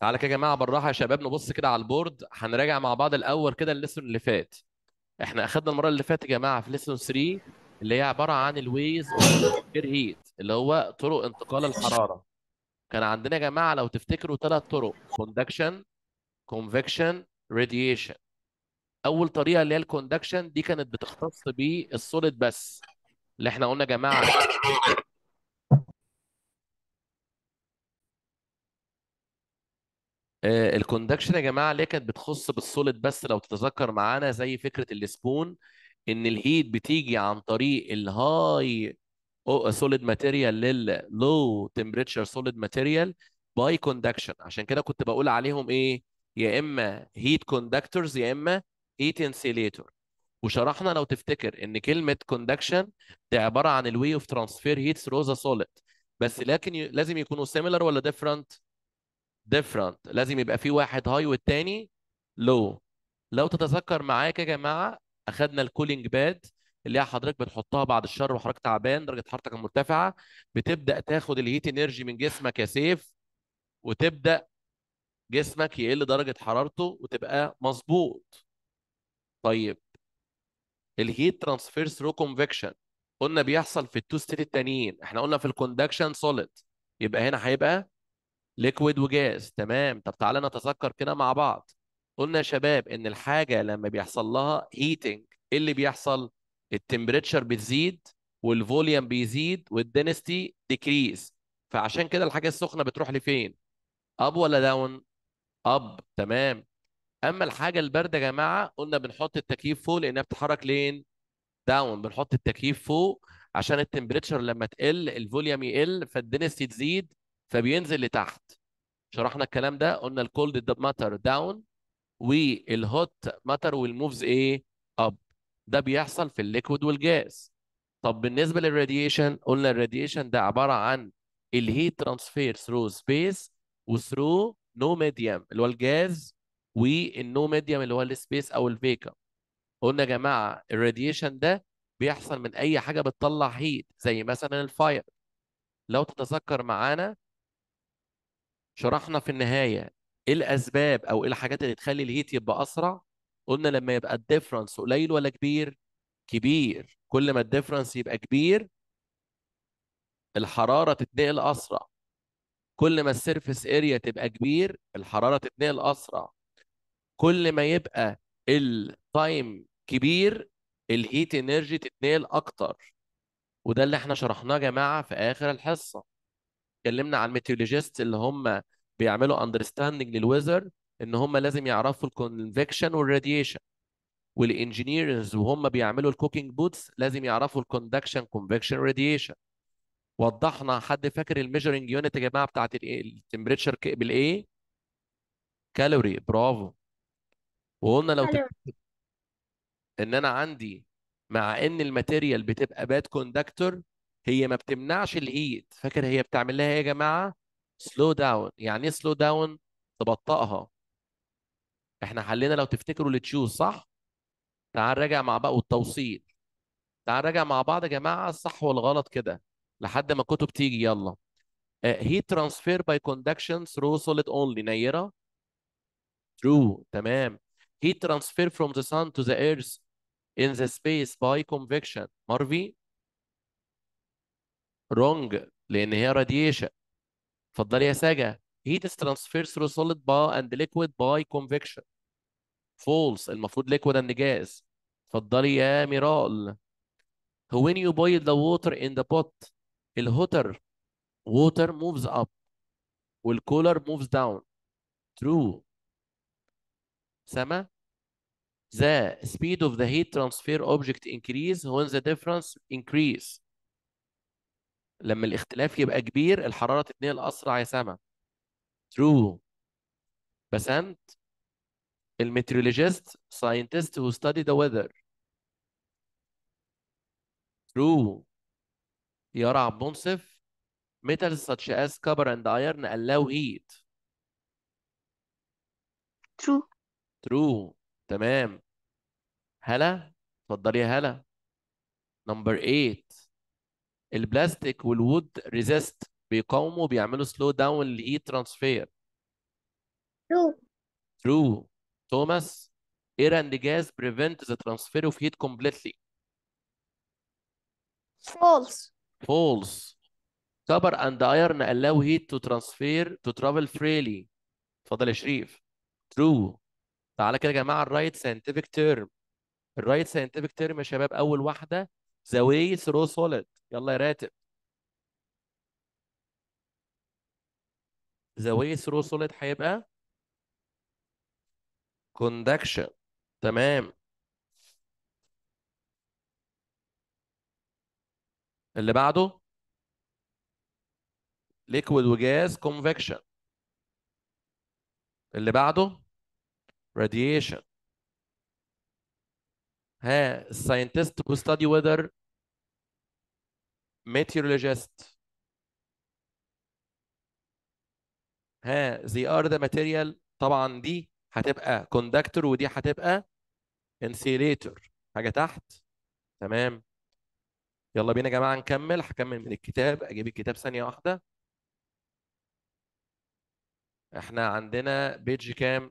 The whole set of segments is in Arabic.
تعالى كده يا جماعه بالراحه يا شباب نبص كده على البورد هنراجع مع بعض الاول كده الليسون اللي فات احنا اخدنا المره اللي فاتت يا جماعه في ليسون 3 اللي هي عباره عن الويز اير هيت اللي هو طرق انتقال الحراره كان عندنا يا جماعه لو تفتكروا ثلاث طرق كوندكشن كونفكشن راديشن اول طريقه اللي هي الكوندكشن دي كانت بتختص بالسوليد بس اللي احنا قلنا يا جماعه آه، الكوندكشن يا جماعه اللي كانت بتخص بالسوليد بس لو تتذكر معانا زي فكره السبون ان الهيت بتيجي عن طريق الهاي سوليد ماتيريال لللو تمبريتشر سوليد ماتيريال باي كوندكشن عشان كده كنت بقول عليهم ايه يا اما هيت كوندكتورز يا اما هيت انسيليتور وشرحنا لو تفتكر ان كلمه كوندكشن دي عباره عن الوي اوف ترانسفير هيت ثرو ذا سوليد بس لكن لازم يكونوا سيميلر ولا ديفرنت different لازم يبقى في واحد هاي والتاني لو لو تتذكر معاك يا جماعه اخدنا الكولينج باد اللي هي حضرتك بتحطها بعد الشر وحضرتك تعبان درجه حرارتك مرتفعه بتبدا تاخد الهيت انرجي من جسمك يا سيف وتبدا جسمك يقل درجه حرارته وتبقى مظبوط طيب الهيت ترانسفير ثرو كونفكشن قلنا بيحصل في التو ستيت التانيين احنا قلنا في الكوندكشن سوليد يبقى هنا هيبقى ليكويد وجاز تمام طب تعالى نتذكر كده مع بعض قلنا يا شباب ان الحاجه لما بيحصل لها هيتنج ايه اللي بيحصل التمبريتشر بتزيد والفوليوم بيزيد والدنستي ديكريز فعشان كده الحاجه السخنه بتروح لفين اب ولا داون اب تمام اما الحاجه البارده يا جماعه قلنا بنحط التكييف فوق لانها بتتحرك لين داون بنحط التكييف فوق عشان التمبريتشر لما تقل الفوليوم يقل فالدنستي تزيد فبينزل لتحت شرحنا الكلام ده قلنا الكولد ماتر داون والهوت ماتر والموفز ايه اب ده بيحصل في الليكويد والجاز طب بالنسبه للراديشن قلنا الراديشن ده عباره عن الهيت ترانسفير ثرو سبيس وثرو نو ميديم اللي هو الجاز والنو ميديم اللي هو السبيس او الفيكم قلنا يا جماعه الراديشن ده بيحصل من اي حاجه بتطلع هيت زي مثلا الفاير لو تتذكر معانا شرحنا في النهايه ايه الاسباب او ايه الحاجات اللي تخلي الهيت يبقى اسرع قلنا لما يبقى الديفرنس قليل ولا كبير كبير كل ما الديفرنس يبقى كبير الحراره تتنقل اسرع كل ما السيرفس اريا تبقى كبير الحراره تتنقل اسرع كل ما يبقى التايم كبير الهيت انرجي تتنقل اكتر وده اللي احنا شرحناه يا جماعه في اخر الحصه اتكلمنا عن الميتيولوجيست اللي هم بيعملوا اندرستاندنج للويزر ان هم لازم يعرفوا الكونفكشن والراديشن والانجينيرز وهم بيعملوا الكوكينج بوتس لازم يعرفوا الكوندكشن كونفكشن راديشن وضحنا حد فاكر الميجرنج يونت يا جماعه بتاعت التمبريتشر بالايه كالوري برافو وقلنا لو ان انا عندي مع ان الماتيريال بتبقى باد كوندكتور هي ما بتمنعش الايد فاكر هي بتعمل لها ايه يا جماعه سلو داون يعني ايه سلو داون تبطئها احنا حلينا لو تفتكروا التشوز صح تعال راجع مع بقى والتوصيل تعال راجع مع بعض يا جماعه الصح والغلط كده لحد ما الكتب تيجي يلا هي ترانسفير باي كوندكشن ثرو سوليد اونلي نيره ترو تمام heat transfer from the sun to the earth in the space by convection مارفي رونج لان هي راديشن اتفضلي يا ساجا heat is transferred through solid and liquid by convection false المفروض liquid اند جاز اتفضلي يا ميرال when you boil the water in the pot الهوتر water moves up والكولر moves down true سما the speed of the heat transfer object increase when the difference increase لما الاختلاف يبقى كبير الحرارة تتنقل أسرع يا سما true انت المترولوجيست ساينتست هو study ذا ويذر true يرى عبد منصف metals such as copper and iron allow heat true true تمام هلا اتفضلي يا هلا نمبر 8 البلاستيك والوود ريزيست بيقاوموا بيعملوا سلو داون للهيت ترانسفير ترو ترو توماس اير اند جاز بريفنت ذا ترانسفير اوف هيت كومبليتلي فولس فولس كبر اند ايرن الاو هيت تو ترانسفير تو ترافل فريلي اتفضل يا شريف ترو تعالى كده يا جماعه الرايت ساينتفك تيرم الرايت ساينتفك تيرم يا شباب اول واحده زاوية ثرو سوليد يلا يا راتب زاوية ثرو سوليد هيبقى كوندكشن تمام اللي بعده ليكويد وجاز كونفكشن اللي بعده راديشن ها الساينتست who study weather meteorologist ها they are the material طبعا دي هتبقى conductor ودي هتبقى insulator حاجة تحت تمام يلا بينا يا جماعة نكمل هكمل من الكتاب أجيب الكتاب ثانية واحدة احنا عندنا بيج كام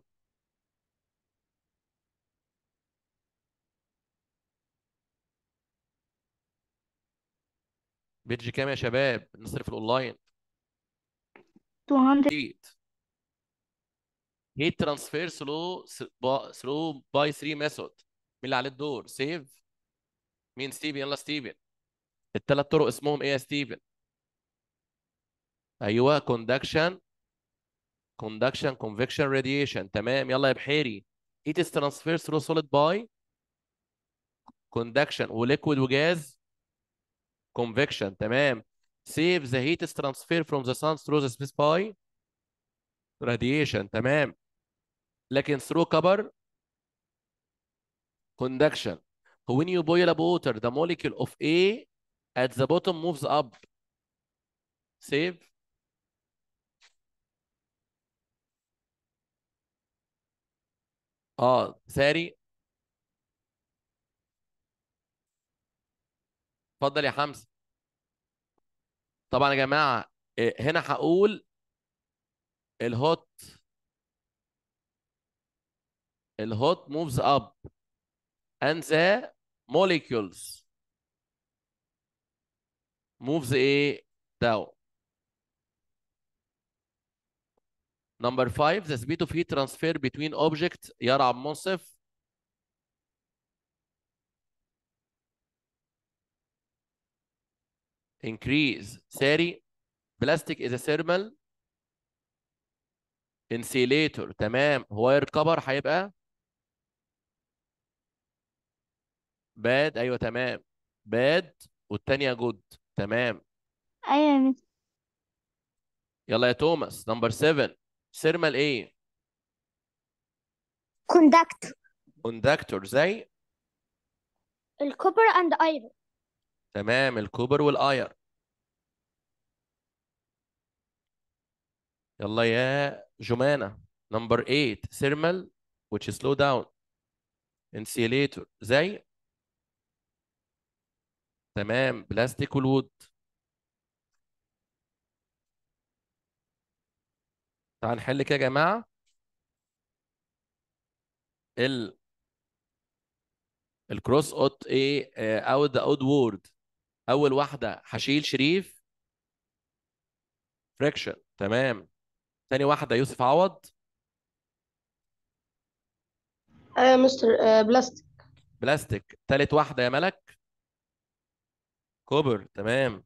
بيدج كام يا شباب نصرف الاونلاين 200 هيت ترانسفير سلو سلو باي 3 ميثود مين اللي عليه الدور سيف مين ستيفن يلا ستيفن الثلاث طرق اسمهم ايه يا ستيفن ايوه كوندكشن كوندكشن كونفكشن راديشن تمام يلا يا بحيري هيت ترانسفير سلو سوليد باي كوندكشن وليكويد وجاز convection تمام save the heat is transferred from the sun through the space by radiation تمام لكن through cover, conduction when you boil a water the molecule of A at the bottom moves up save اه ah, ثري اتفضل يا حمزه طبعا يا جماعه إيه، هنا هقول الهوت الهوت موفز اب اند ذا مولكيولز موفز ايه داو نمبر 5 ذا سبيد اوف هيت ترانسفير بتوين اوبجكت يرعب منصف increase ساري بلاستيك a ثيرمال insulator تمام واير كبر هيبقى باد ايوه تمام باد والتانية جود تمام ايوه يلا يا توماس نمبر 7 ثيرمال ايه كوندكتور كوندكتور زي الكوبر اند ايرون تمام الكوبر والاير يلا يا جمانة نمبر 8 thermal which is slow down insulator زي تمام بلاستيك والود تعال نحل كده يا جماعة ال الكروس اوت ايه اوت ذا اوت وورد اول واحده هشيل شريف فريكشن تمام تاني واحده يوسف عوض يا مستر بلاستيك بلاستيك تالت واحده يا ملك كوبر تمام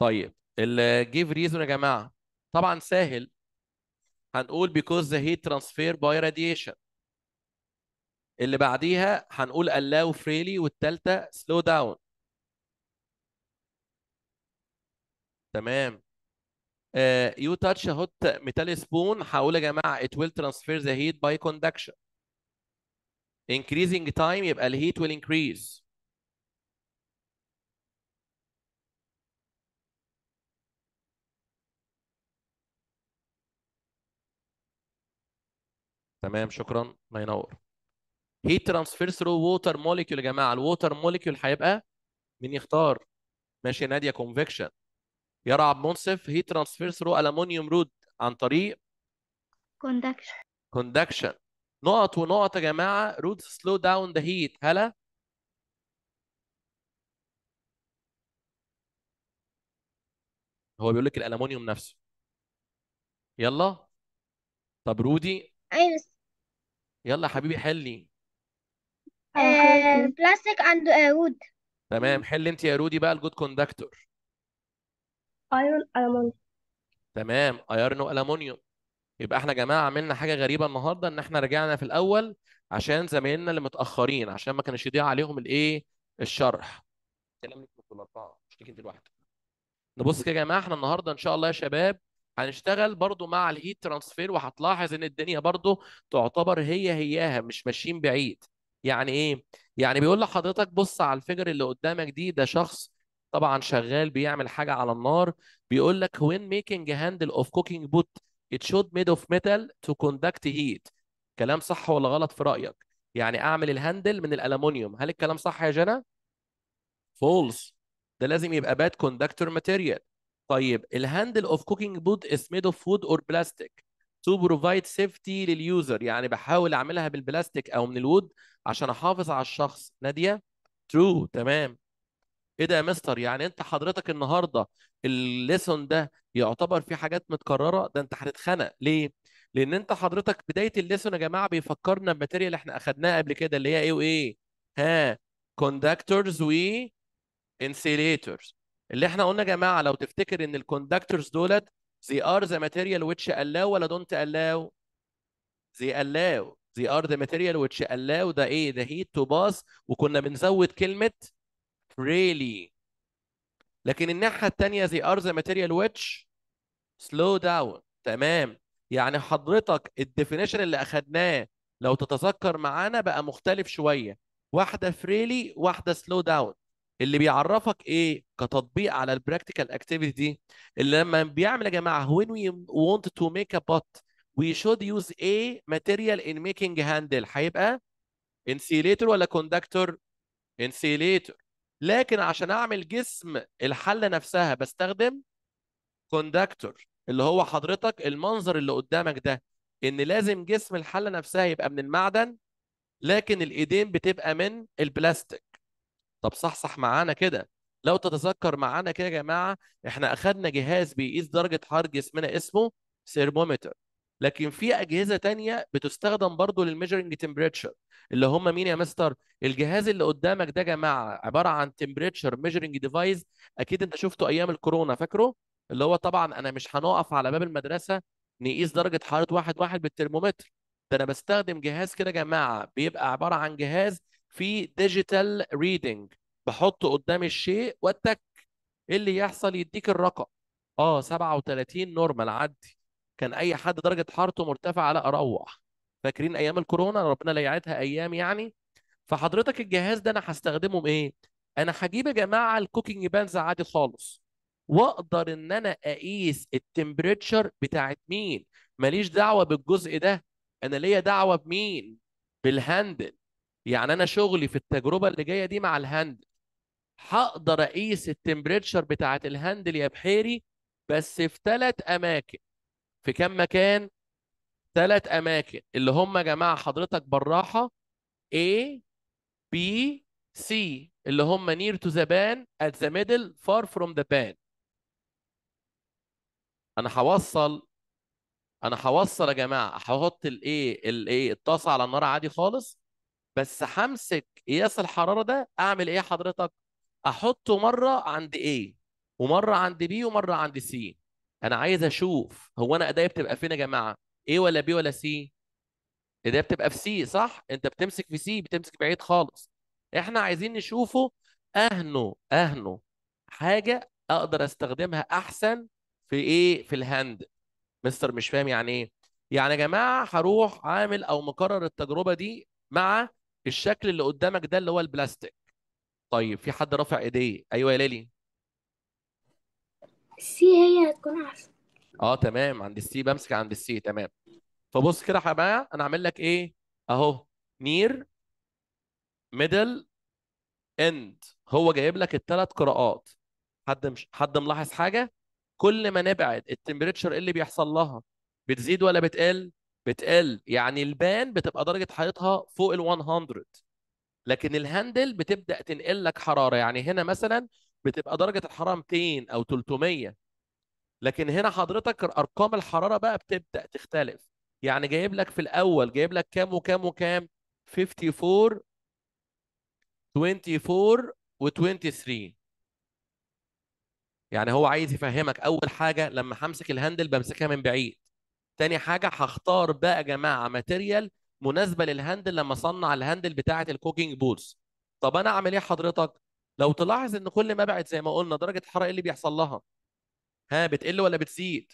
طيب الجيف ريزون يا جماعه طبعا سهل هنقول بيكوز ذا هيت ترانسفير باي راديشن اللي بعديها هنقول allow freely والتالتة slow down تمام يو تاتش هوت ميتال سبون هقول يا جماعه it will transfer the heat by conduction increasing time يبقى heat will increase تمام شكرا ما ينور heat transfer through water molecule يا جماعه water molecule هيبقى مين يختار ماشي ناديه convection يرى عبد المنصف هي ترانسفير ثرو الومنيوم رود عن طريق كوندكشن كوندكشن نقط ونقط يا جماعه رودز سلو داون ذا هيت هلا هو بيقول لك الالومنيوم نفسه يلا طب رودي ايوه يلا يا حبيبي حلي بلاستيك اند وود تمام حل انت يا رودي بقى الجود كوندكتور ايرون المونيوم تمام ايرون والومنيوم يبقى احنا يا جماعه عملنا حاجه غريبه النهارده ان احنا رجعنا في الاول عشان زمايلنا اللي متاخرين عشان ما كانش يضيع عليهم الايه الشرح كلام مش ليك انت لوحدك نبص كده يا جماعه احنا النهارده ان شاء الله يا شباب هنشتغل برضو مع الهيت ترانسفير وهتلاحظ ان الدنيا برضو تعتبر هي هياها مش ماشيين بعيد يعني ايه يعني بيقول لحضرتك بص على الفيجر اللي قدامك دي ده شخص طبعا شغال بيعمل حاجه على النار بيقول لك when making a handle of cooking pot it should made of metal to conduct heat كلام صح ولا غلط في رايك يعني اعمل الهندل من الالومنيوم هل الكلام صح يا جنى فولس ده لازم يبقى باد كوندكتور ماتيريال طيب الهندل اوف كوكينج بود از ميد اوف وود اور بلاستيك تو بروفايد سيفتي لليوزر يعني بحاول اعملها بالبلاستيك او من الود عشان احافظ على الشخص ناديه ترو تمام ايه ده يا مستر يعني انت حضرتك النهارده الليسون ده يعتبر فيه حاجات متكرره ده انت هتتخنق ليه لان انت حضرتك بدايه الليسون يا جماعه بيفكرنا اللي احنا اخدناها قبل كده اللي هي ايه وايه ها كوندكتورز و انسيليتورز اللي احنا قلنا يا جماعه لو تفتكر ان الكوندكتورز دولت زي ار ذا material which الاو ولا دونت الاو زي الاو زي ار ذا material which الاو ده ايه ده هيت تو باس وكنا بنزود كلمه really لكن الناحيه الثانيه زي ار ذا ماتيريال ويتش سلو داون تمام يعني حضرتك الديفينيشن اللي اخذناه لو تتذكر معانا بقى مختلف شويه واحده فريلي واحده سلو داون اللي بيعرفك ايه كتطبيق على البراكتيكال اكتيفيتي دي اللي لما بيعمل يا جماعه when we want to make a pot we should use a material in making handle هيبقى انسيليتور ولا كوندكتور انسيليتور لكن عشان اعمل جسم الحله نفسها بستخدم كوندكتور اللي هو حضرتك المنظر اللي قدامك ده ان لازم جسم الحله نفسها يبقى من المعدن لكن الايدين بتبقى من البلاستيك طب صحصح معانا كده لو تتذكر معانا كده يا جماعه احنا اخدنا جهاز بيقيس درجه حراره جسمنا اسمه ثيرمومتر لكن في اجهزه تانية بتستخدم برضو للميجرنج تمبريتشر اللي هم مين يا مستر الجهاز اللي قدامك ده يا جماعه عباره عن تمبريتشر ميجرنج ديفايس اكيد انت شفته ايام الكورونا فاكره اللي هو طبعا انا مش هنقف على باب المدرسه نقيس درجه حراره واحد واحد بالترمومتر ده انا بستخدم جهاز كده يا جماعه بيبقى عباره عن جهاز فيه ديجيتال ريدنج بحطه قدام الشيء واتك إيه اللي يحصل يديك الرقم اه 37 نورمال عدي كان اي حد درجه حرارته مرتفعه لا اروح فاكرين ايام الكورونا ربنا ليعتها ايام يعني فحضرتك الجهاز ده انا هستخدمه ايه انا هجيب يا جماعه الكوكينج بانز عادي خالص واقدر ان انا اقيس التمبريتشر بتاعت مين ماليش دعوه بالجزء ده انا ليا دعوه بمين بالهاندل يعني انا شغلي في التجربه اللي جايه دي مع الهاندل هقدر اقيس التمبريتشر بتاعت الهاندل يا بحيري بس في ثلاث اماكن في كام مكان ثلاث اماكن اللي هم يا جماعه حضرتك بالراحه A B C اللي هم near to the pan at the middle far from the pan انا هوصل انا هوصل يا جماعه هحط الايه الايه الطاسه على النار عادي خالص بس همسك قياس الحراره ده اعمل ايه حضرتك احطه مره عند A ومره عند B ومره عند C انا عايز اشوف هو انا ادايا بتبقى فين يا جماعه ايه ولا بي ولا سي ادايا بتبقى في سي صح انت بتمسك في سي بتمسك بعيد خالص احنا عايزين نشوفه اهنه اهنه حاجه اقدر استخدمها احسن في ايه في الهاند مستر مش فاهم يعني ايه يعني يا جماعه هروح عامل او مكرر التجربه دي مع الشكل اللي قدامك ده اللي هو البلاستيك طيب في حد رافع ايديه ايوه يا ليلي السي هي هتكون احسن اه تمام عند السي بمسك عند السي تمام فبص كده يا جماعه انا عامل لك ايه اهو نير ميدل اند هو جايب لك الثلاث قراءات حد مش حد ملاحظ حاجه كل ما نبعد التمبريتشر ايه اللي بيحصل لها بتزيد ولا بتقل بتقل يعني البان بتبقى درجه حرارتها فوق ال 100 لكن الهاندل بتبدا تنقل لك حراره يعني هنا مثلا بتبقى درجه الحراره 200 او 300 لكن هنا حضرتك ارقام الحراره بقى بتبدا تختلف يعني جايب لك في الاول جايب لك كام وكام وكام 54 24 و 23 يعني هو عايز يفهمك اول حاجه لما همسك الهندل بمسكها من بعيد تاني حاجه هختار بقى يا جماعه ماتيريال مناسبه للهندل لما اصنع الهندل بتاعه الكوكينج بولز طب انا اعمل ايه حضرتك لو تلاحظ ان كل ما بعد زي ما قلنا درجه الحراره ايه اللي بيحصل لها ها بتقل ولا بتزيد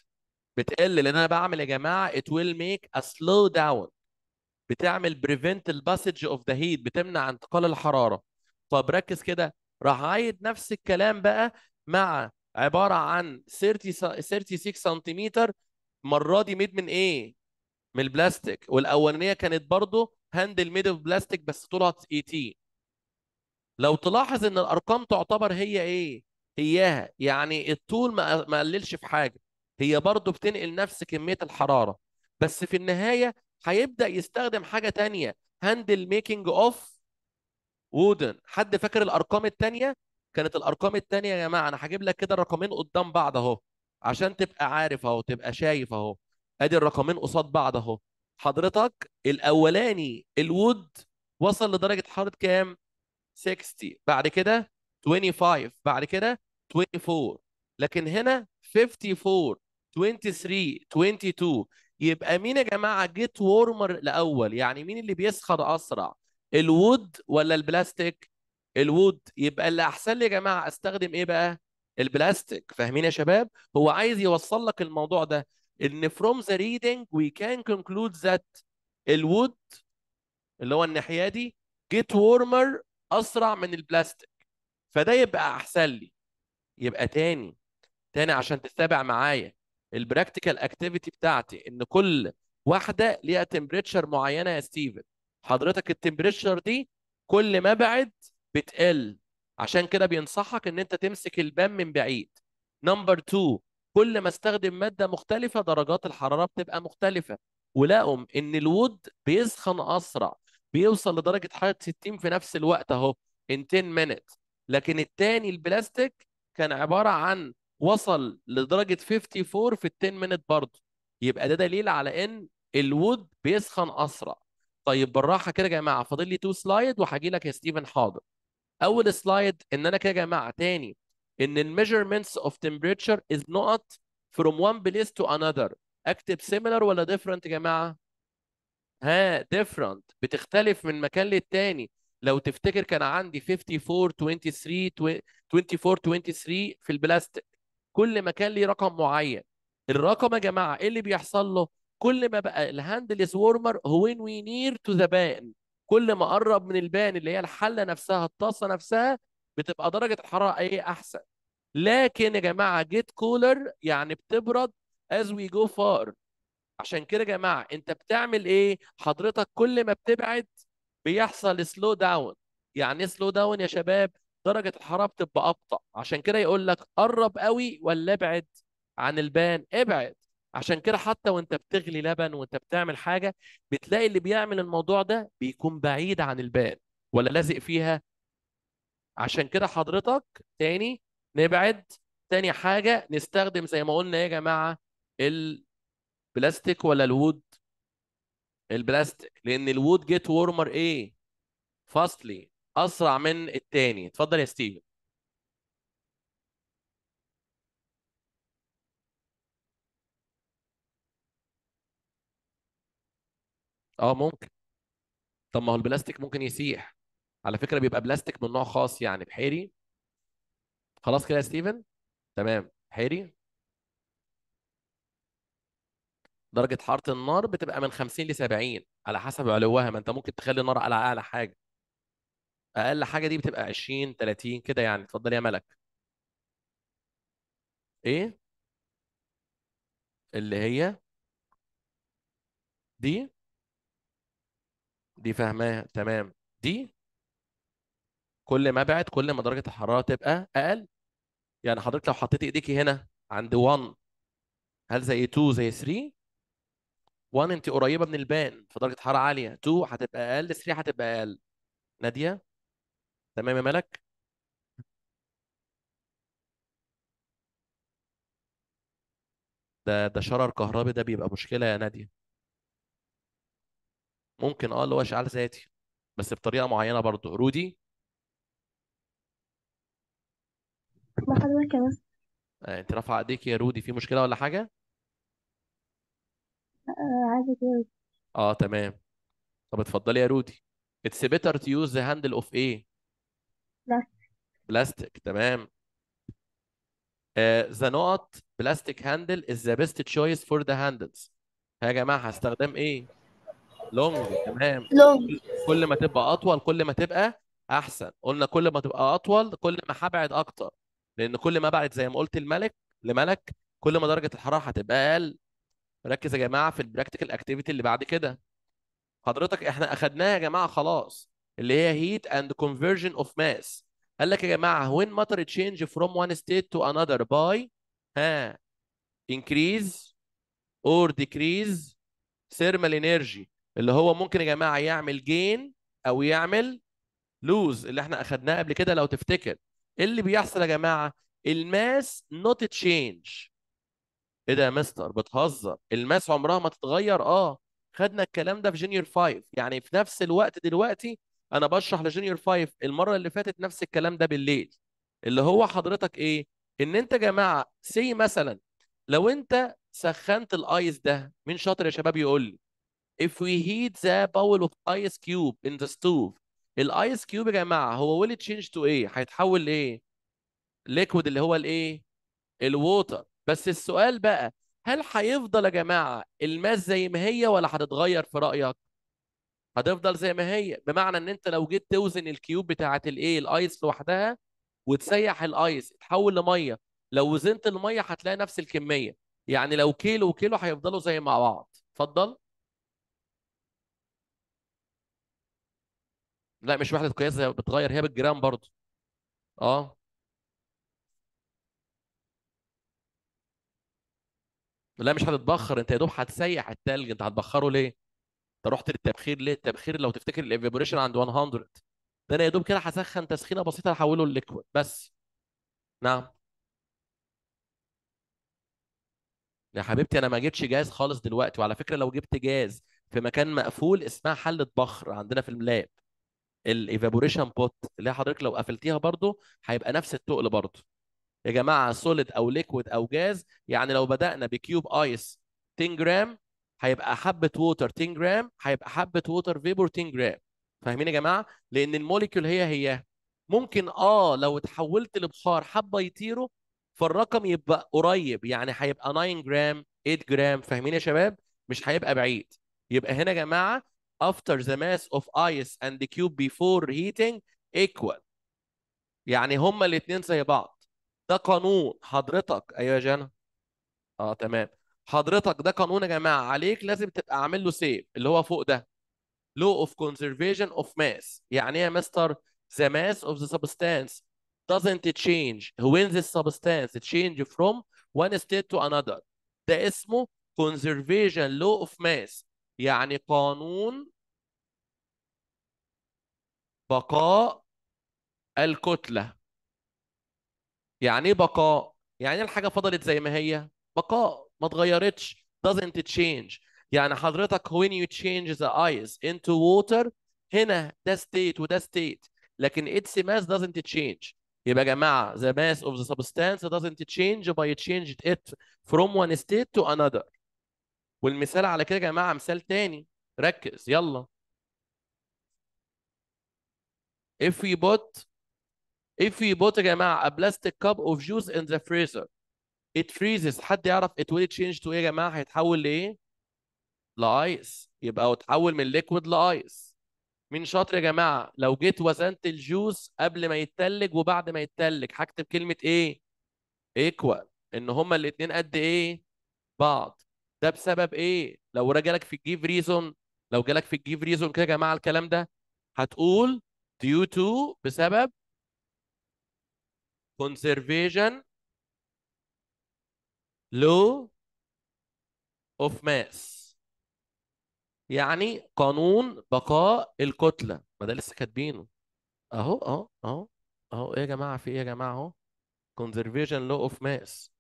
بتقل لان انا بعمل يا جماعه it will make a slow down بتعمل prevent the passage of the heat بتمنع انتقال الحراره طب ركز كده راح عايد نفس الكلام بقى مع عباره عن 30 36 سنتيمتر المره دي ميد من ايه؟ من البلاستيك والاولانيه كانت برضه هاندل ميد اوف بلاستيك بس طولها اي تي لو تلاحظ ان الارقام تعتبر هي ايه هياها يعني الطول ما قللش في حاجه هي برضو بتنقل نفس كميه الحراره بس في النهايه هيبدا يستخدم حاجه تانية هاندل ميكنج اوف وودن حد فاكر الارقام التانية كانت الارقام التانية يا جماعه انا هجيب لك كده الرقمين قدام بعض اهو عشان تبقى عارف اهو تبقى شايف اهو ادي الرقمين قصاد بعض اهو حضرتك الاولاني الود وصل لدرجه حراره كام 60 بعد كده 25 بعد كده 24 لكن هنا 54 23 22 يبقى مين يا جماعه جيت وورمر الاول يعني مين اللي بيسخن اسرع الود ولا البلاستيك الود يبقى اللي احسن لي يا جماعه استخدم ايه بقى البلاستيك فاهمين يا شباب هو عايز يوصل لك الموضوع ده ان فروم ذا ريدنج وي كان كونكلود ذات الود اللي هو الناحيه دي جيت وورمر اسرع من البلاستيك فده يبقى احسن لي يبقى تاني تاني عشان تتابع معايا البراكتيكال اكتيفيتي بتاعتي ان كل واحده ليها تمبريتشر معينه يا ستيفن حضرتك التمبريتشر دي كل ما بعد بتقل عشان كده بينصحك ان انت تمسك البام من بعيد نمبر 2 كل ما استخدم ماده مختلفه درجات الحراره بتبقى مختلفه ولقوا ان الود بيسخن اسرع بيوصل لدرجه حراره 60 في نفس الوقت اهو in 10 minutes لكن الثاني البلاستيك كان عباره عن وصل لدرجه 54 في ال 10 minutes برضه يبقى ده دليل على ان الود بيسخن اسرع طيب بالراحه كده يا جماعه فاضل لي تو سلايد وهجي لك يا ستيفن حاضر اول سلايد ان انا كده يا جماعه تاني ان الميجرمنتس اوف تمبريتشر از نوت فروم وان بليس تو انذر اكتب سيميلر ولا ديفرنت يا جماعه ها ديفرنت بتختلف من مكان للتاني لو تفتكر كان عندي 54 23 24 23 في البلاستيك كل مكان ليه رقم معين الرقم يا جماعه ايه اللي بيحصل له كل ما بقى از وورمر وين وي نير تو ذا بان كل ما قرب من البان اللي هي الحله نفسها الطاسه نفسها بتبقى درجه الحراره ايه احسن لكن يا جماعه جيت كولر يعني بتبرد از وي جو فار عشان كده يا جماعه انت بتعمل ايه حضرتك كل ما بتبعد بيحصل سلو داون يعني ايه سلو داون يا شباب درجه الحراره بتبقى ابطا عشان كده يقول لك قرب قوي ولا ابعد عن البان ابعد عشان كده حتى وانت بتغلي لبن وانت بتعمل حاجه بتلاقي اللي بيعمل الموضوع ده بيكون بعيد عن البان ولا لازق فيها عشان كده حضرتك تاني نبعد تاني حاجه نستخدم زي ما قلنا يا جماعه ال بلاستيك ولا الوود البلاستيك لان الوود جيت وورمر ايه فاصلي اسرع من التاني اتفضل يا ستيفن اه ممكن طب ما هو البلاستيك ممكن يسيح على فكره بيبقى بلاستيك من نوع خاص يعني بحيري خلاص كده يا ستيفن تمام حيري درجه حراره النار بتبقى من 50 ل 70 على حسب علوها ما انت ممكن تخلي النار على اعلى حاجه اقل حاجه دي بتبقى 20 30 كده يعني اتفضل يا ملك ايه اللي هي دي دي فاهماها تمام دي كل ما ابعد كل ما درجه الحراره تبقى اقل يعني حضرتك لو حطيت ايديكي هنا عند 1 هل زي 2 زي 3 1 انت قريبه من البان فدرجه حراره عاليه 2 هتبقى اقل 3 هتبقى اقل ناديه تمام يا ملك ده ده شرر كهربي ده بيبقى مشكله يا ناديه ممكن اه اللي هو اشعال ذاتي بس بطريقه معينه برضه رودي لحضرتك يا آه، انت رافعه ايديك يا رودي في مشكله ولا حاجه آه، عايزة اتجوز اه تمام طب اتفضلي يا رودي It's better to use the handle of ايه؟ بلاستيك بلاستيك تمام ذا آه، the not plastic handle is the best choice for the handles يا جماعة هستخدم ايه؟ لونج تمام لونج كل ما تبقى اطول كل ما تبقى احسن قلنا كل ما تبقى اطول كل ما هبعد اكتر لان كل ما بعد زي ما قلت الملك لملك كل ما درجة الحرارة هتبقى اقل ركز يا جماعه في البراكتيكال اكتيفيتي اللي بعد كده حضرتك احنا اخدناها يا جماعه خلاص اللي هي هيت اند كونفرجن اوف ماس قال لك يا جماعه وين ماتر تشينج فروم وان ستيت تو انذر باي ها انكريز اور ديكريز ثيرمال انرجي اللي هو ممكن يا جماعه يعمل جين او يعمل لوز اللي احنا اخدناه قبل كده لو تفتكر اللي بيحصل يا جماعه الماس نوت تشينج ايه ده يا مستر بتهزر الماس عمرها ما تتغير اه خدنا الكلام ده في جونيور 5 يعني في نفس الوقت دلوقتي انا بشرح لجونيور 5 المره اللي فاتت نفس الكلام ده بالليل اللي هو حضرتك ايه ان انت يا جماعه سي مثلا لو انت سخنت الايس ده مين شاطر يا شباب يقول لي if we heat the bowl of ice cube in the stove الايس كيوب يا جماعه هو will change to ايه هيتحول لايه ليكويد اللي هو الايه الووتر بس السؤال بقى هل هيفضل يا جماعه الماس زي ما هي ولا هتتغير في رايك؟ هتفضل زي ما هي بمعنى ان انت لو جيت توزن الكيوب بتاعه الايه الايس لوحدها وتسيح الايس تحول لميه لو وزنت الميه هتلاقي نفس الكميه يعني لو كيلو وكيلو هيفضلوا زي مع بعض اتفضل لا مش وحده قياس بتغير هي بالجرام برضه اه لا مش هتتبخر انت يا دوب هتسيح التلج انت هتبخره ليه؟ انت رحت للتبخير ليه؟ التبخير لو تفتكر الايفابوريشن عند 100 ده انا يا دوب كده هسخن تسخينه بسيطه هحوله لليكويد بس نعم يا حبيبتي انا ما جبتش جاز خالص دلوقتي وعلى فكره لو جبت جاز في مكان مقفول اسمها حله بخر عندنا في الملاب الايفابوريشن بوت اللي حضرتك لو قفلتيها برضو هيبقى نفس التقل برضو يا جماعه سوليد او ليكويد او جاز يعني لو بدانا بكيوب ايس 10 جرام هيبقى حبه ووتر 10 جرام هيبقى حبه ووتر فيبور 10 جرام فاهمين يا جماعه لان الموليكيول هي هي ممكن اه لو اتحولت لبخار حبه يطيروا فالرقم يبقى قريب يعني هيبقى 9 جرام 8 جرام فاهمين يا شباب مش هيبقى بعيد يبقى هنا يا جماعه after the mass of ice and the cube before heating equal يعني هما الاثنين زي بعض ده قانون حضرتك ايوه يا جانا اه تمام حضرتك ده قانون يا جماعه عليك لازم تبقى عامل له سيف اللي هو فوق ده law of conservation of mass يعني ايه يا مستر the mass of the substance doesn't change when the substance change from one state to another ده اسمه conservation law of mass يعني قانون بقاء الكتلة يعني ايه بقاء يعني الحاجه فضلت زي ما هي بقاء ما اتغيرتش doesn't change يعني حضرتك when you change the ice into water هنا ده state وده state لكن its mass doesn't change يبقى يا جماعه the mass of the substance doesn't change by changed it from one state to another والمثال على كده يا جماعه مثال تاني ركز يلا if we put If we put يا جماعة a plastic cup of juice in the freezer it freezes حد يعرف it will change to ايه يا جماعة هيتحول لإيه؟ لايس يبقى اتحول من ليكويد لايس مين شاطر يا جماعة لو جيت وزنت الجوس قبل ما يتلج وبعد ما يتلج هكتب كلمة إيه؟ إيكوال إن هما الاتنين قد إيه؟ بعض ده بسبب إيه؟ لو جالك في الجيف ريزون لو جالك في الجيف ريزون كده يا جماعة الكلام ده هتقول due to بسبب conservation law of mass يعني قانون بقاء الكتلة ما ده لسه كاتبينه اهو اهو اهو اهو ايه يا جماعة في ايه يا جماعة اهو conservation law of mass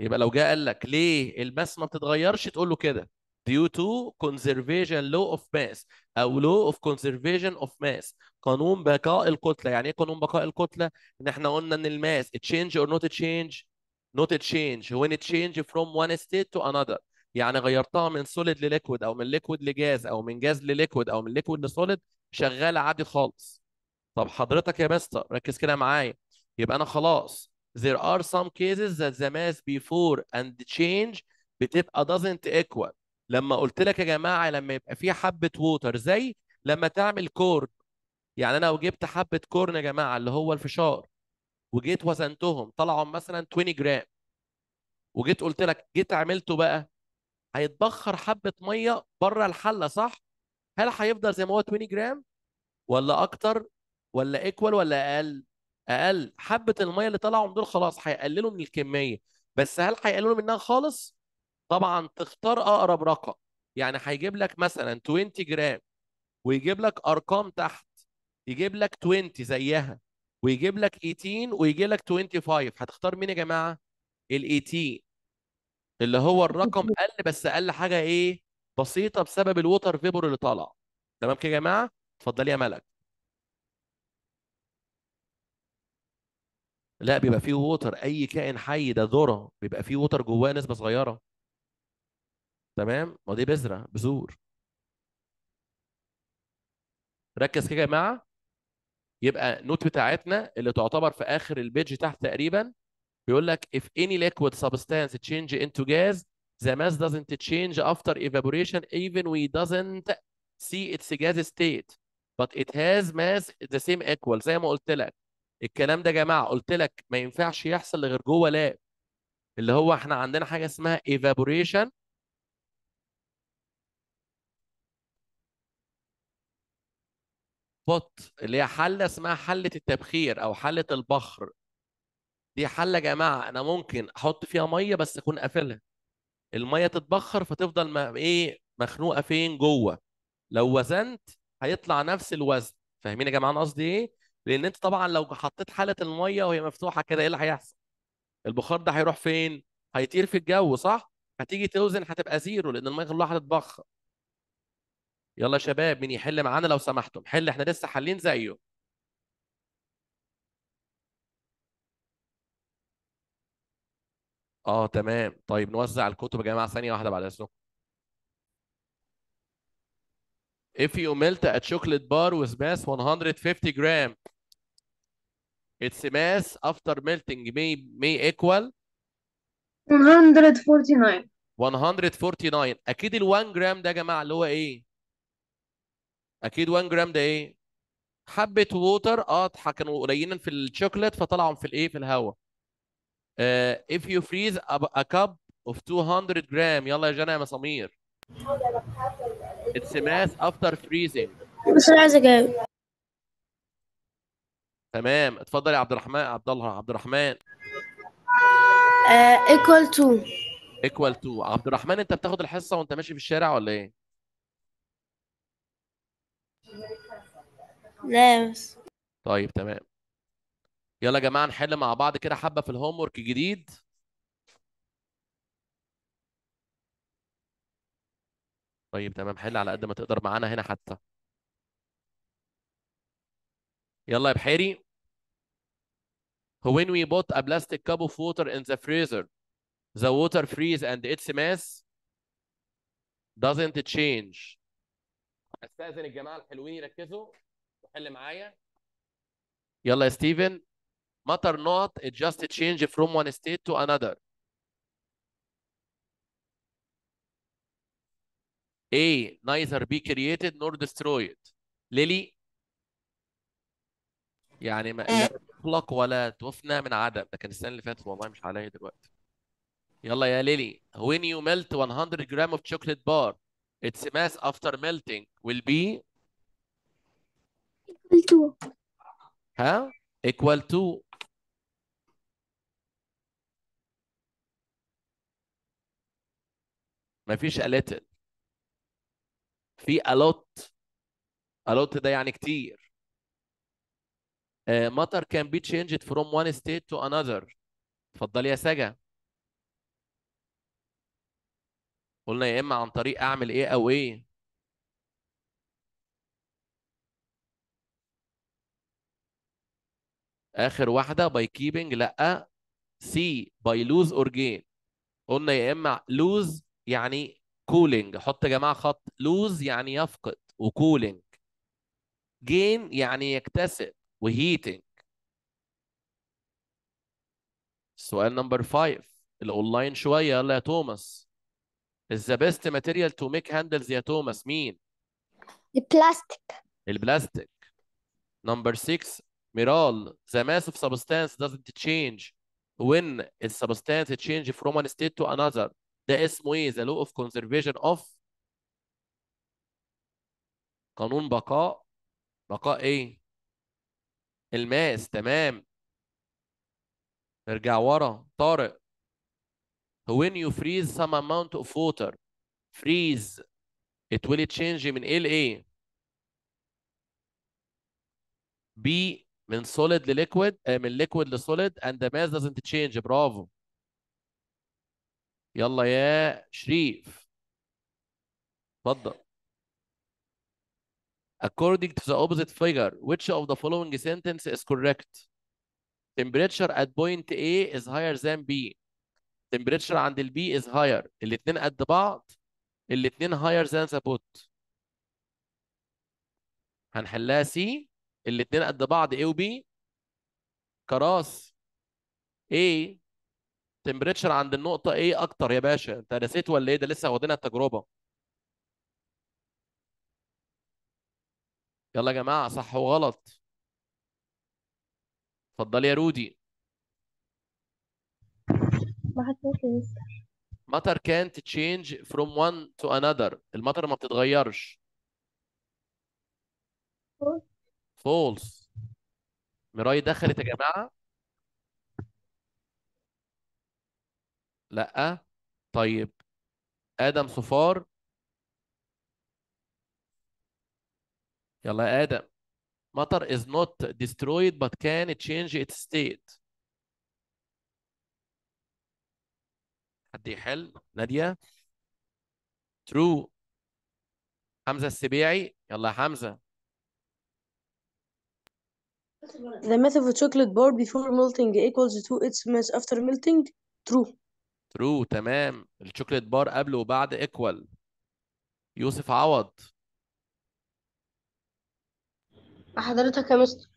يبقى لو جه قال لك ليه الماس ما بتتغيرش تقول له كده due to conservation law of mass او law of conservation of mass قانون بقاء الكتله يعني ايه قانون بقاء الكتله ان احنا قلنا ان الماس change or not change not change when it change from one state to another يعني غيرتها من solid لليكويد او من ليكويد لجاز او من جاز لليكويد او من ليكويد لسوليد شغاله عادي خالص طب حضرتك يا مستر ركز كده معايا يبقى انا خلاص there are some cases that the mass before and the change بتبقى doesn't equal لما قلت لك يا جماعه لما يبقى في حبه ووتر زي لما تعمل كورن يعني انا لو جبت حبه كورن يا جماعه اللي هو الفشار وجيت وزنتهم طلعوا مثلا 20 جرام وجيت قلت لك جيت عملته بقى هيتبخر حبه ميه بره الحله صح هل هيفضل زي ما هو 20 جرام ولا اكتر ولا ايكوال ولا اقل اقل حبه الميه اللي طلعوا من دول خلاص هيقللوا من الكميه بس هل هيقللوا منها خالص طبعا تختار اقرب رقم يعني هيجيب لك مثلا 20 جرام ويجيب لك ارقام تحت يجيب لك 20 زيها ويجيب لك 18 ويجي لك 25 هتختار مين يا جماعه ال 18 اللي هو الرقم قل بس اقل حاجه ايه بسيطه بسبب الووتر فيبور اللي طالع تمام كده يا جماعه اتفضلي يا ملك لا بيبقى فيه ووتر اي كائن حي ده ذره بيبقى فيه ووتر جواه نسبه صغيره تمام ما دي بذره بذور ركز كده يا جماعه يبقى النوت بتاعتنا اللي تعتبر في اخر البيج تحت تقريبا بيقول لك if any liquid substance change into gas the mass doesn't change after evaporation even we doesn't see its gas state but it has mass the same equal زي ما قلت لك الكلام ده يا جماعه قلت لك ما ينفعش يحصل غير جوه لاب اللي هو احنا عندنا حاجه اسمها evaporation بوت اللي هي حله اسمها حله التبخير او حله البخر دي حله يا جماعه انا ممكن احط فيها ميه بس اكون قافلها الميه تتبخر فتفضل ما ايه مخنوقه فين جوه لو وزنت هيطلع نفس الوزن فاهمين يا جماعه انا قصدي ايه لان انت طبعا لو حطيت حاله الميه وهي مفتوحه كده ايه اللي هيحصل البخار ده هيروح فين هيطير في الجو صح هتيجي توزن هتبقى زيرو لان الميه كلها هتتبخر يلا يا شباب مين يحل معانا لو سمحتم حل احنا لسه حالين زيه اه تمام طيب نوزع الكتب يا جماعه ثانيه واحده بعد اذنكم If you melt a chocolate bar with mass 150 gram, its mass after melting may, may equal 149 149 اكيد ال 1 جرام ده يا جماعه اللي هو ايه؟ اكيد 1 جرام ده ايه حبه ووتر اه كانوا قليلين في الشوكليت فطلعوا في الايه في الهواء uh, آه، if you freeze a, a cup of 200 جرام يلا يا جنى يا مسامير it's a mass after freezing بس انا عايز تمام اتفضل يا عبد الرحمن عبد الله عبد الرحمن ايكوال آه، تو equal to عبد الرحمن انت بتاخد الحصه وانت ماشي في الشارع ولا ايه لا طيب تمام يلا يا جماعه نحل مع بعض كده حبه في الهوم ورك جديد طيب تمام حل على قد ما تقدر معانا هنا حتى يلا يا بحيري when we bought a plastic cup of water in the freezer the water freeze and its mass doesn't change استاذن الجماعه الحلوين يركزوا وحل معايا يلا يا ستيفن matter not it just a change from one state to another A neither be created nor destroyed ليلي يعني ما آه. لا تخلق ولا تفنى من عدم ده كان السنه اللي فاتت والله مش عليا دلوقتي يلا يا ليلي when you melt 100 gram of chocolate bar its mass after melting will be equal to huh equal to ما فيش a little في a lot a lot ده يعني كتير uh, matter can be changed from one state to another اتفضل يا ساجا. قلنا يا اما عن طريق اعمل ايه او ايه اخر واحده باي كيبنج لا سي باي لوز اور جين قلنا يا اما لوز يعني كولينج حط يا جماعه خط لوز يعني يفقد وكولينج جين يعني يكتسب وهيتنج سؤال نمبر 5 الاونلاين شويه يلا يا توماس is the best material to make handles يا توماس مين؟ البلاستيك البلاستيك number 6 ميرال the mass of substance doesn't change when a substance change from one state to another ده اسمه ايه the law of conservation of قانون بقاء بقاء ايه الماس تمام نرجع ورا طارق when you freeze some amount of water freeze it will change من A لايه B من solid لليكويد من liquid solid, and the mass doesn't change Bravo. يلا يا شريف اتفضل According to the opposite figure, which of the following sentence is correct? Temperature at point A is higher than B. temperature عند البي is higher الاثنين قد بعض الاثنين higher than the pot هنحلها سي الاثنين قد بعض A و B كراس A temperature عند النقطة A أكتر يا باشا أنت نسيت ولا إيه ده لسه واخدينها التجربة يلا يا جماعة صح وغلط اتفضل يا رودي ما هتنسي matter can't change from one to another المطر ما بتتغيرش false مراي دخلت يا جماعه لا طيب ادم صفار يلا يا ادم مطر is not destroyed but can change its state حد يحل ناديه ترو حمزه السبيعي يلا يا حمزه The method of a chocolate bar before melting equals to its mass after melting true true تمام الشوكليت بار قبل وبعد equal يوسف عوض حضرتك يا مستر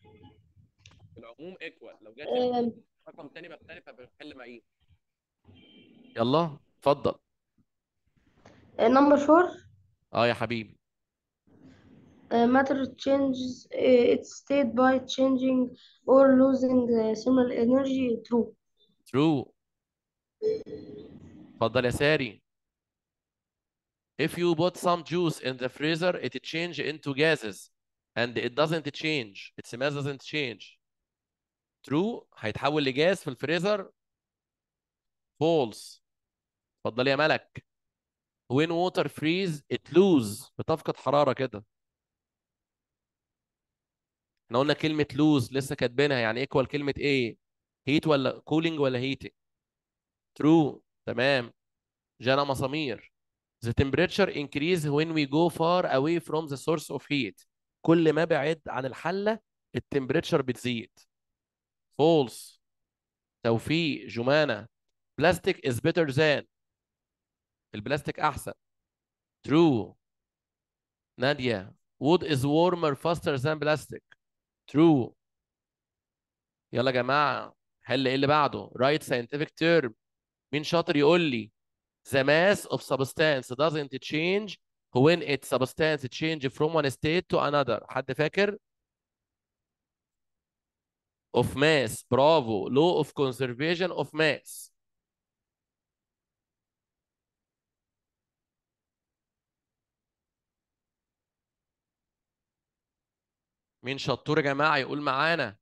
العموم equal لو جت رقم تاني مختلف هبقى بحل معيه يلا اتفضل نمبر uh, four. اه يا حبيبي uh, matter changes uh, its state by changing or losing similar energy true true اتفضل يا ساري If you put some juice in the freezer, it change into gases and it doesn't change. Its mass doesn't change. True هيتحول لجاز في الفريزر. False اتفضل يا ملك when water freeze it lose بتفقد حراره كده احنا قلنا كلمه lose لسه كاتبينها يعني ايكوال كلمه ايه هيت ولا كولينج ولا هيتنج ترو تمام جانا مسامير the temperature increase when we go far away from the source of heat كل ما بعد عن الحله التمبريتشر بتزيد فولس توفيق جمانه بلاستيك از بيتر ذان البلاستيك احسن ترو ناديه wood is warmer faster than plastic ترو يلا يا جماعه حل ايه اللي بعده رايت ساينتفك تيرم مين شاطر يقول لي the mass of substance doesn't change when its substance change from one state to another حد فاكر of mass برافو law of conservation of mass مين شطور يا جماعه يقول معانا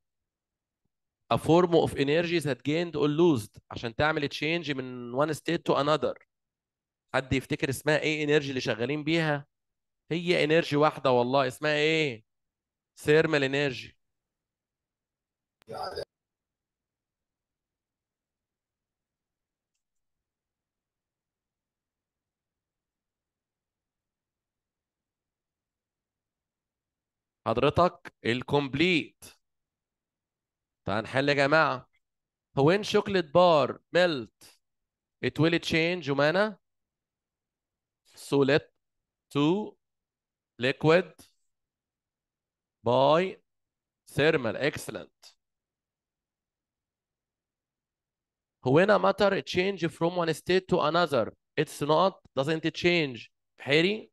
a form of energy that gained or lost عشان تعمل تشينج من one state to another حد يفتكر اسمها ايه انرجي اللي شغالين بيها هي انرجي واحده والله اسمها ايه ثيرمال انرجي حضرتك الكومبليت تعال نحل يا جماعه when chocolate bar melt it will change humana solid to liquid by thermal excellent when a matter change from one state to another it's not doesn't change بحيري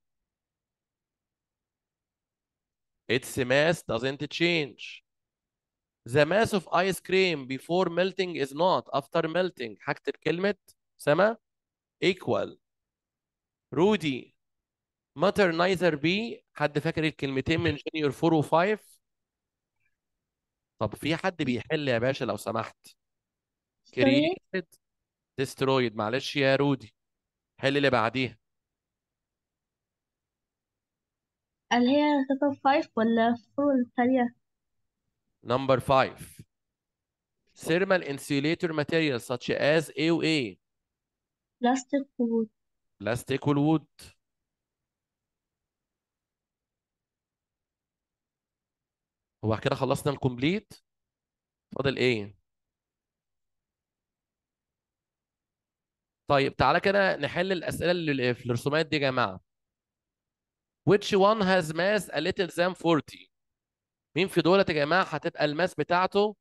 Its mass doesn't change. The mass of ice cream before melting is not after melting. حاجة الكلمة سما equal. Rudy matter neither be حد فاكر الكلمتين من junior 4 و5 طب في حد بيحل يا باشا لو سمحت created destroyed معلش يا رودي حل اللي بعديها اللي هي توب فايف ولا الفروع التانية؟ نمبر five. Thermal insulator materials such as A بلاستيك وود بلاستيك wood هو كده خلصنا الكومبليت فاضل ايه؟ طيب تعالى كده نحل الاسئله اللي في الرسومات دي يا جماعه which one has mass a little than 40 مين في دولت يا جماعه هتبقى الماس بتاعته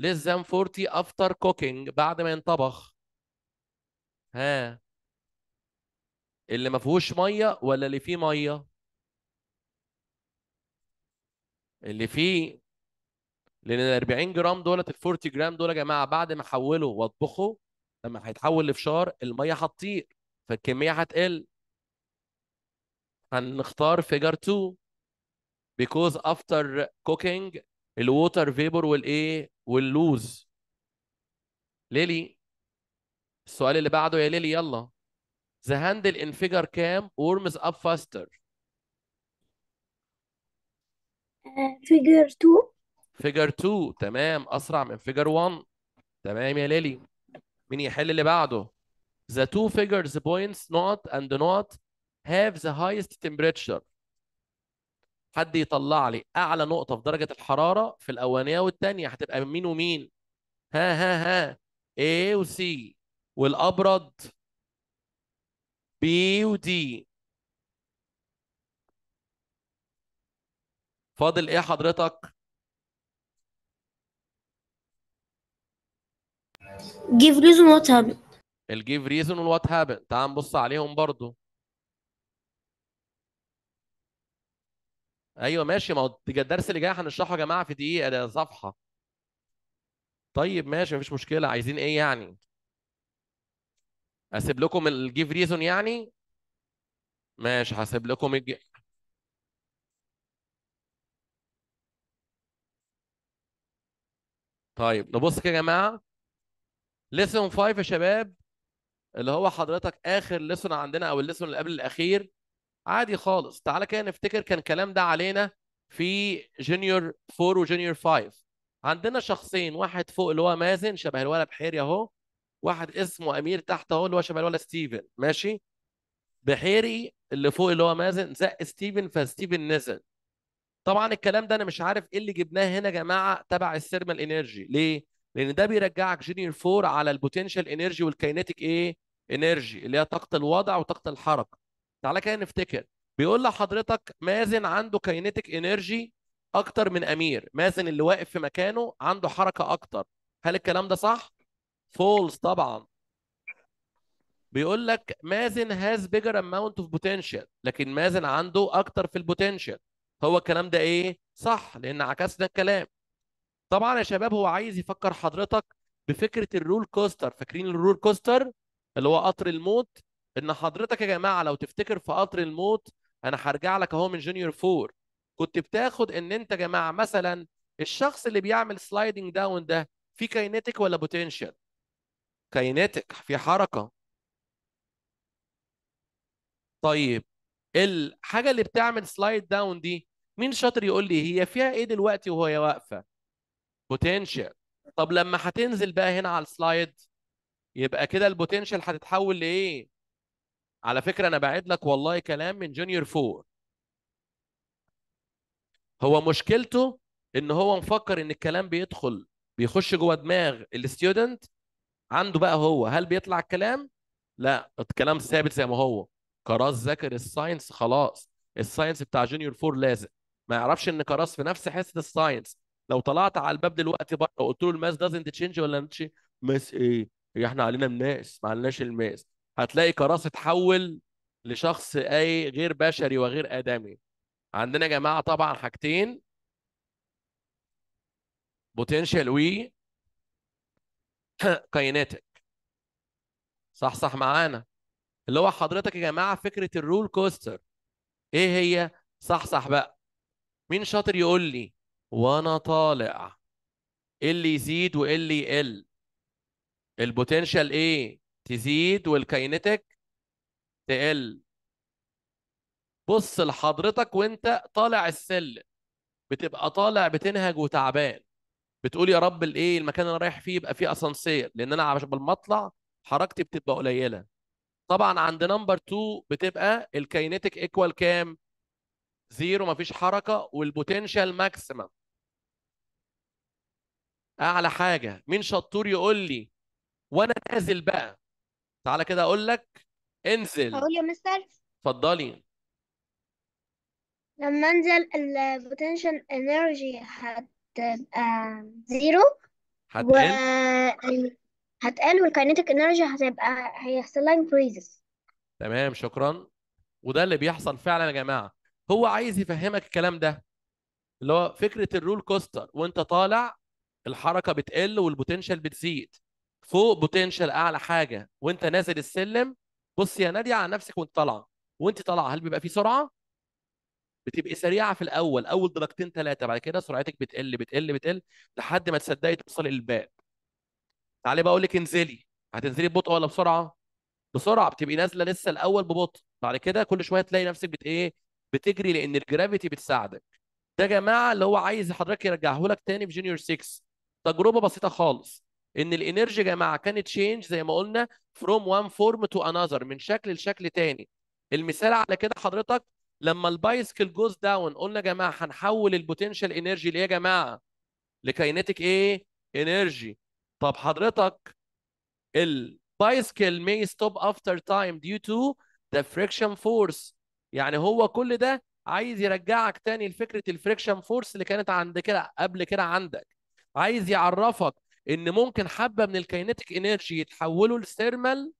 less than 40 after cooking بعد ما ينطبخ ها اللي ما فيهوش ميه ولا اللي فيه ميه اللي فيه لان ال 40 جرام دولت ال 40 جرام دول يا جماعه بعد ما احوله واطبخه لما هيتحول لفشار الميه هتطير فالكميه هتقل هنختار فيجر 2 because after cooking الووتر فيبر والايه واللوز ليلي السؤال اللي بعده يا ليلي يلا the handle انفجر كام warms up faster فيجر 2 فيجر 2 تمام اسرع من فيجر 1 تمام يا ليلي مين يحل اللي بعده the two figures points not and not have the highest temperature حد يطلع لي اعلى نقطه في درجه الحراره في الاولانيه والثانيه هتبقى مين ومين ها ها ها A و C والابرد B و D فاضل ايه حضرتك give reason what happened الجيف reason والوات هابن تعال نبص عليهم برضو ايوه ماشي ما هو الدرس اللي جاي هنشرحه يا جماعه في دقيقه ده صفحه طيب ماشي مفيش مشكله عايزين ايه يعني اسيب لكم الجيف ريزون يعني ماشي هسيب لكم الج... طيب نبص كده يا جماعه ليسون 5 يا شباب اللي هو حضرتك اخر ليسون عندنا او الليسون اللي قبل الاخير عادي خالص تعالى كده نفتكر كان الكلام ده علينا في جونيور 4 وجونيور 5 عندنا شخصين واحد فوق اللي هو مازن شبه الولد بحيري اهو واحد اسمه امير تحت اهو اللي هو شبه الولد ستيفن ماشي بحيري اللي فوق اللي هو مازن زق ستيفن فستيفن نزل طبعا الكلام ده انا مش عارف ايه اللي جبناه هنا يا جماعه تبع الثيرمال انرجي ليه لان ده بيرجعك جونيور 4 على البوتنشال انرجي والكينيتيك ايه انرجي اللي هي طاقه الوضع وطاقه الحركه تعالى كده نفتكر بيقول لحضرتك مازن عنده كاينتيك انرجي اكتر من امير مازن اللي واقف في مكانه عنده حركه اكتر هل الكلام ده صح فولز طبعا بيقول لك مازن هاز بيجر اماونت اوف بوتنشال لكن مازن عنده اكتر في البوتنشال هو الكلام ده ايه صح لان عكسنا الكلام طبعا يا شباب هو عايز يفكر حضرتك بفكره الرول كوستر فاكرين الرول كوستر اللي هو قطر الموت ان حضرتك يا جماعه لو تفتكر في قطر الموت انا هرجع لك اهو من جونيور فور كنت بتاخد ان انت يا جماعه مثلا الشخص اللي بيعمل سلايدنج داون ده في كاينتيك ولا بوتنشال كاينتيك في حركه طيب الحاجه اللي بتعمل سلايد داون دي مين شاطر يقول لي هي فيها ايه دلوقتي وهي واقفه بوتنشال طب لما هتنزل بقى هنا على السلايد يبقى كده البوتنشال هتتحول لايه على فكره انا باعت لك والله كلام من جونيور فور هو مشكلته ان هو مفكر ان الكلام بيدخل بيخش جوه دماغ الاستودنت عنده بقى هو هل بيطلع الكلام لا الكلام ثابت زي ما هو كراس ذاكر الساينس خلاص الساينس بتاع جونيور فور لازم ما يعرفش ان كراس في نفس حصه الساينس لو طلعت على الباب دلوقتي بره وقلت له الماس دازنت تشينج ولا مش ماس ايه؟ هي إيه، احنا علينا الماس ما علناش الماس هتلاقي كراسي تحول لشخص اي غير بشري وغير ادمي عندنا يا جماعه طبعا حاجتين بوتنشال وي كاينتك صح صح معانا اللي هو حضرتك يا جماعه فكره الرول كوستر ايه هي صح صح بقى مين شاطر يقول لي وانا طالع ايه اللي يزيد وايه اللي يقل البوتنشال ايه تزيد والكاينتيك تقل بص لحضرتك وانت طالع السلم بتبقى طالع بتنهج وتعبان بتقول يا رب الايه المكان اللي انا رايح فيه يبقى فيه اسانسير لان انا عشان بالمطلع اطلع حركتي بتبقى قليله طبعا عند نمبر 2 بتبقى الكاينتيك ايكوال كام زيرو مفيش حركه والبوتنشال ماكسيمم اعلى حاجه مين شطور يقول لي وانا نازل بقى تعالى كده اقول لك انزل هقول يا مستر اتفضلي لما انزل البوتنشال انرجي هتبقى زيرو هتقل هتقل والكاينيتيك انرجي هتبقى هيحصل لها انكريزز تمام شكرا وده اللي بيحصل فعلا يا جماعه هو عايز يفهمك الكلام ده اللي هو فكره الرول كوستر وانت طالع الحركه بتقل والبوتنشال بتزيد فوق بوتنشال اعلى حاجه وانت نازل السلم بص يا ناديه على نفسك وانت طالعه وانت طالعه هل بيبقى في سرعه بتبقي سريعه في الاول اول درجتين ثلاثه بعد كده سرعتك بتقل بتقل بتقل لحد ما تصدقي توصلي للباب تعالي بقى اقول لك انزلي هتنزلي ببطء ولا بسرعه بسرعه بتبقي نازله لسه الاول ببطء بعد كده كل شويه تلاقي نفسك بت ايه بتجري لان الجرافيتي بتساعدك ده يا جماعه اللي هو عايز حضرتك يرجعه لك تاني في جونيور 6 تجربه بسيطه خالص ان الانرجي يا جماعه كانت تشينج زي ما قلنا فروم وان فورم تو انذر من شكل لشكل تاني المثال على كده حضرتك لما البايسكل جوز داون قلنا يا جماعه هنحول البوتنشال انرجي ليه يا جماعه لكاينتيك ايه انرجي طب حضرتك البايسكل ماي ستوب افتر تايم ديو تو ذا فريكشن فورس يعني هو كل ده عايز يرجعك تاني لفكره الفريكشن فورس اللي كانت عند كده قبل كده عندك عايز يعرفك ان ممكن حبه من الكاينتيك انرجي يتحولوا لثيرمال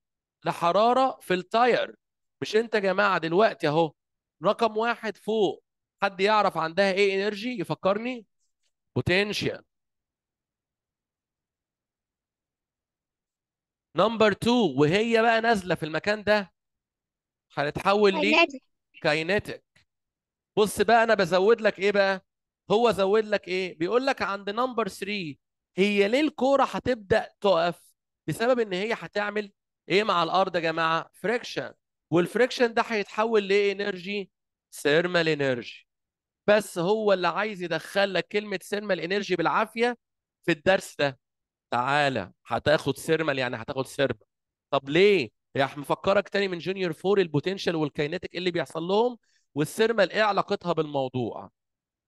لحراره في التاير مش انت يا جماعه دلوقتي اهو رقم واحد فوق حد يعرف عندها ايه انرجي يفكرني بوتنشال نمبر 2 وهي بقى نازله في المكان ده هتتحول ليه كاينتيك بص بقى انا بزود لك ايه بقى هو زود لك ايه بيقول لك عند نمبر 3 هي ليه الكوره هتبدا تقف بسبب ان هي هتعمل ايه مع الارض يا جماعه فريكشن والفريكشن ده هيتحول لانرجي ثيرمال انرجي بس هو اللي عايز يدخل لك كلمه ثيرمال انرجي بالعافيه في الدرس ده تعالى هتاخد ثيرمال يعني هتاخد سيرب طب ليه يا مفكرك تاني من جونيور فور البوتنشال والكينيتيك اللي بيحصل لهم والثيرمال ايه علاقتها بالموضوع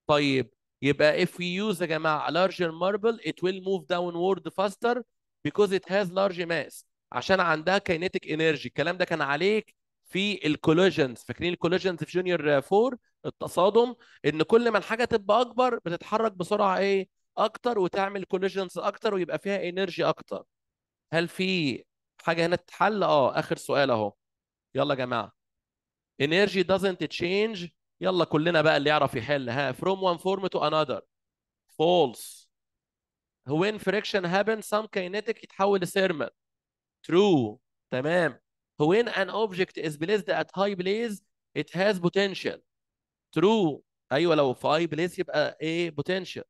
طيب يبقى if we use يا جماعه a larger marble it will move downward faster because it has large mass عشان عندها kinetic energy الكلام ده كان عليك في الكولوجنز فاكرين الكولوجنز في جونيور 4 التصادم ان كل ما الحاجه تبقى اكبر بتتحرك بسرعه ايه اكتر وتعمل كولوجنز اكتر ويبقى فيها انرجي اكتر هل في حاجه هنا تتحل اه اخر سؤال اهو يلا يا جماعه energy doesn't change يلا كلنا بقى اللي يعرف يحل ها from one form to another false when friction happens some kinetic يتحول لثيرمال true تمام when an object is placed at high place it has potential true ايوه لو في high place يبقى ايه potential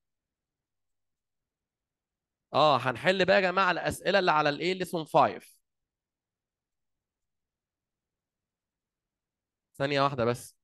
اه هنحل بقى يا جماعه الاسئله اللي على الايه ليسون 5 ثانيه واحده بس